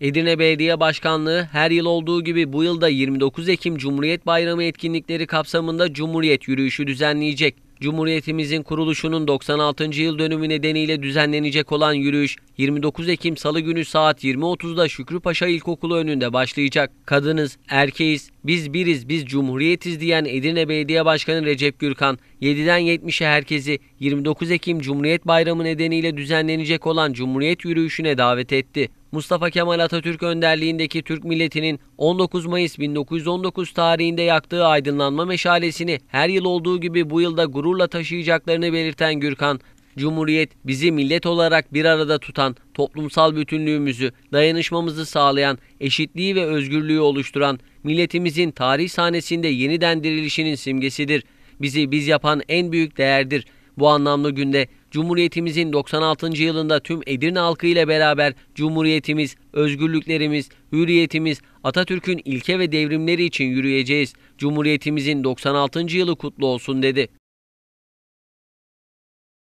Edirne Belediye Başkanlığı her yıl olduğu gibi bu yılda 29 Ekim Cumhuriyet Bayramı etkinlikleri kapsamında Cumhuriyet yürüyüşü düzenleyecek. Cumhuriyetimizin kuruluşunun 96. yıl dönümü nedeniyle düzenlenecek olan yürüyüş 29 Ekim Salı günü saat 20.30'da Şükrüpaşa İlkokulu önünde başlayacak. Kadınız, erkeğiz, biz biriz, biz cumhuriyetiz diyen Edirne Belediye Başkanı Recep Gürkan, 7'den 70'e herkesi 29 Ekim Cumhuriyet Bayramı nedeniyle düzenlenecek olan Cumhuriyet yürüyüşüne davet etti. Mustafa Kemal Atatürk önderliğindeki Türk milletinin 19 Mayıs 1919 tarihinde yaktığı aydınlanma meşalesini her yıl olduğu gibi bu yılda gururla taşıyacaklarını belirten Gürkan, Cumhuriyet bizi millet olarak bir arada tutan, toplumsal bütünlüğümüzü, dayanışmamızı sağlayan, eşitliği ve özgürlüğü oluşturan, milletimizin tarih sahnesinde yeniden dirilişinin simgesidir. Bizi biz yapan en büyük değerdir. Bu anlamlı günde Cumhuriyetimizin 96. yılında tüm Edirne halkı ile beraber Cumhuriyetimiz, özgürlüklerimiz, hürriyetimiz, Atatürk'ün ilke ve devrimleri için yürüyeceğiz. Cumhuriyetimizin 96. yılı kutlu olsun dedi.